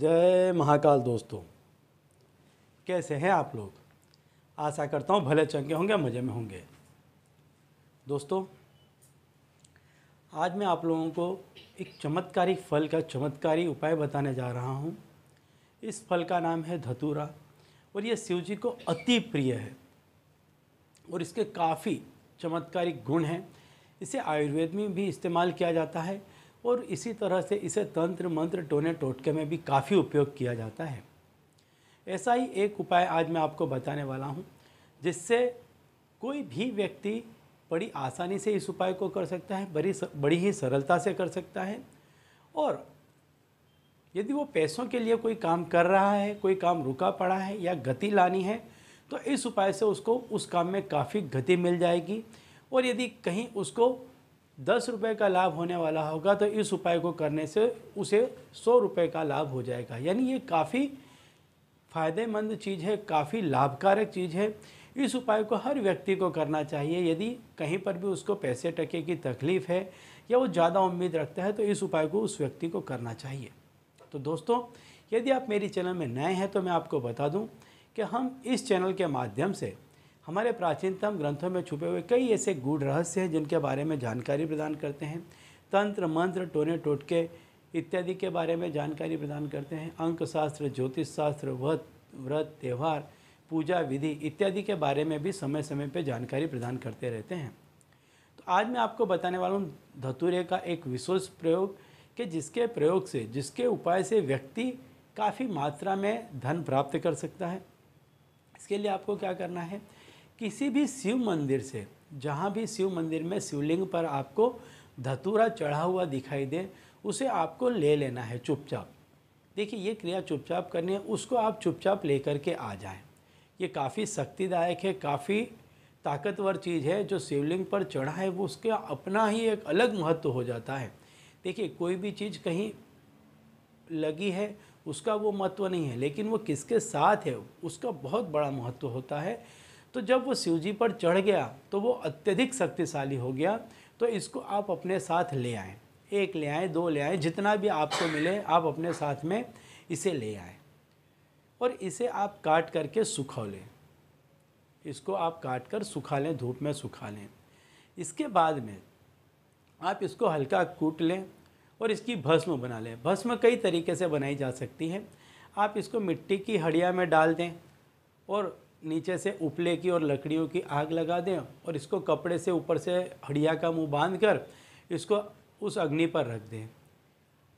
जय महाकाल दोस्तों कैसे हैं आप लोग आशा करता हूँ भले चंगे होंगे मज़े में होंगे दोस्तों आज मैं आप लोगों को एक चमत्कारी फल का चमत्कारी उपाय बताने जा रहा हूँ इस फल का नाम है धतूरा और ये शिव जी को अति प्रिय है और इसके काफ़ी चमत्कारी गुण हैं इसे आयुर्वेद में भी इस्तेमाल किया जाता है और इसी तरह से इसे तंत्र मंत्र टोने टोटके में भी काफ़ी उपयोग किया जाता है ऐसा ही एक उपाय आज मैं आपको बताने वाला हूँ जिससे कोई भी व्यक्ति बड़ी आसानी से इस उपाय को कर सकता है बड़ी बड़ी ही सरलता से कर सकता है और यदि वो पैसों के लिए कोई काम कर रहा है कोई काम रुका पड़ा है या गति लानी है तो इस उपाय से उसको उस काम में काफ़ी गति मिल जाएगी और यदि कहीं उसको दस रुपये का लाभ होने वाला होगा तो इस उपाय को करने से उसे सौ रुपये का लाभ हो जाएगा यानी ये काफ़ी फ़ायदेमंद चीज़ है काफ़ी लाभकारक चीज़ है इस उपाय को हर व्यक्ति को करना चाहिए यदि कहीं पर भी उसको पैसे टके की तकलीफ़ है या वो ज़्यादा उम्मीद रखता है तो इस उपाय को उस व्यक्ति को करना चाहिए तो दोस्तों यदि आप मेरी चैनल में नए हैं तो मैं आपको बता दूं कि हम इस चैनल के माध्यम से हमारे प्राचीनतम ग्रंथों में छुपे हुए कई ऐसे गूढ़ रहस्य हैं जिनके बारे में जानकारी प्रदान करते हैं तंत्र मंत्र टोने टोटके इत्यादि के बारे में जानकारी प्रदान करते हैं अंक शास्त्र ज्योतिष शास्त्र व्रत व्रत त्यौहार पूजा विधि इत्यादि के बारे में भी समय समय पर जानकारी प्रदान करते रहते हैं तो आज मैं आपको बताने वाला हूँ धतूरे का एक विशेष प्रयोग कि जिसके प्रयोग से जिसके उपाय से व्यक्ति काफ़ी मात्रा में धन प्राप्त कर सकता है इसके लिए आपको क्या करना है किसी भी शिव मंदिर से जहाँ भी शिव मंदिर में शिवलिंग पर आपको धतूरा चढ़ा हुआ दिखाई दे उसे आपको ले लेना है चुपचाप देखिए ये क्रिया चुपचाप करनी है उसको आप चुपचाप लेकर के आ जाएं ये काफ़ी शक्तिदायक है काफ़ी ताकतवर चीज़ है जो शिवलिंग पर चढ़ा है वो उसका अपना ही एक अलग महत्व हो जाता है देखिए कोई भी चीज़ कहीं लगी है उसका वो महत्व नहीं है लेकिन वो किसके साथ है उसका बहुत बड़ा महत्व होता है तो जब वो शिवजी पर चढ़ गया तो वो अत्यधिक शक्तिशाली हो गया तो इसको आप अपने साथ ले आएँ एक ले आएँ दो ले आएँ जितना भी आपको मिले आप अपने साथ में इसे ले आएँ और इसे आप काट करके सुखा लें इसको आप काट कर सुखा लें धूप में सुखा लें इसके बाद में आप इसको हल्का कूट लें और इसकी भस्म बना लें भस्म कई तरीके से बनाई जा सकती है आप इसको मिट्टी की हड़िया में डाल दें और नीचे से उपले की और लकड़ियों की आग लगा दें और इसको कपड़े से ऊपर से हड़िया का मुंह बांध कर इसको उस अग्नि पर रख दें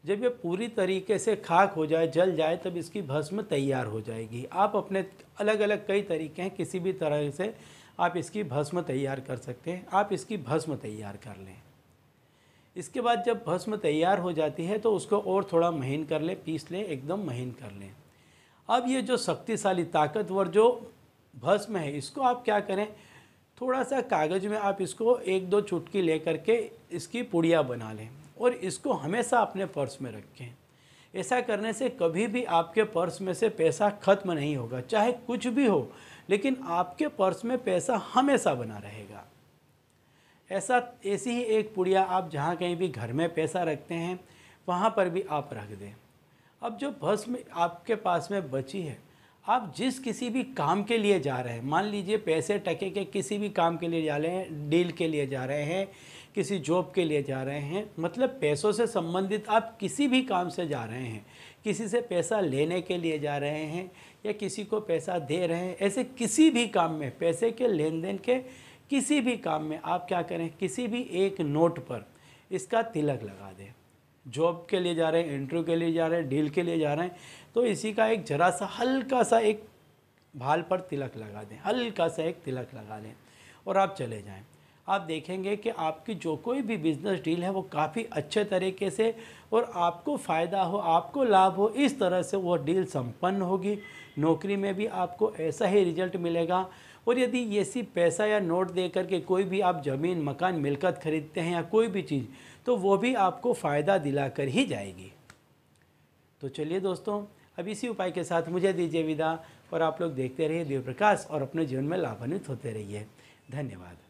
जब ये पूरी तरीके से खाक हो जाए जल जाए तब इसकी भस्म तैयार हो जाएगी आप अपने अलग अलग कई तरीके हैं किसी भी तरह से आप इसकी भस्म तैयार कर सकते हैं आप इसकी भस्म तैयार कर लें इसके बाद जब भस्म तैयार हो जाती है तो उसको और थोड़ा महीन कर लें पीस लें एकदम महीन कर लें अब ये जो शक्तिशाली ताकतवर जो भस्म है इसको आप क्या करें थोड़ा सा कागज़ में आप इसको एक दो चुटकी ले करके इसकी पुड़िया बना लें और इसको हमेशा अपने पर्स में रखें ऐसा करने से कभी भी आपके पर्स में से पैसा ख़त्म नहीं होगा चाहे कुछ भी हो लेकिन आपके पर्स में पैसा हमेशा बना रहेगा ऐसा ऐसी ही एक पुड़िया आप जहाँ कहीं भी घर में पैसा रखते हैं वहाँ पर भी आप रख दें अब जो भस्म आपके पास में बची है आप जिस किसी भी काम के लिए जा रहे हैं मान लीजिए पैसे टके के किसी भी काम के लिए जा रहे हैं डील के लिए जा रहे हैं किसी जॉब के लिए जा रहे हैं मतलब पैसों से संबंधित आप किसी भी काम से जा रहे हैं किसी से पैसा लेने के लिए जा रहे हैं या किसी को पैसा दे रहे हैं ऐसे किसी भी काम में पैसे के लेन देन के किसी भी काम में आप क्या करें किसी भी एक नोट पर इसका तिलक लगा दें जॉब के लिए जा रहे हैं इंटरव्यू के लिए जा रहे हैं डील के लिए जा रहे हैं तो इसी का एक जरा सा हल्का सा एक भाल पर तिलक लगा दें हल्का सा एक तिलक लगा दें और आप चले जाएं आप देखेंगे कि आपकी जो कोई भी बिज़नेस डील है वो काफ़ी अच्छे तरीके से और आपको फ़ायदा हो आपको लाभ हो इस तरह से वो डील संपन्न होगी नौकरी में भी आपको ऐसा ही रिजल्ट मिलेगा और यदि ये सी पैसा या नोट दे करके कोई भी आप ज़मीन मकान मिलकत खरीदते हैं या कोई भी चीज़ तो वो भी आपको फ़ायदा दिलाकर ही जाएगी तो चलिए दोस्तों अब इसी उपाय के साथ मुझे दीजिए विदा और आप लोग देखते रहिए देव प्रकाश और अपने जीवन में लाभान्वित होते रहिए धन्यवाद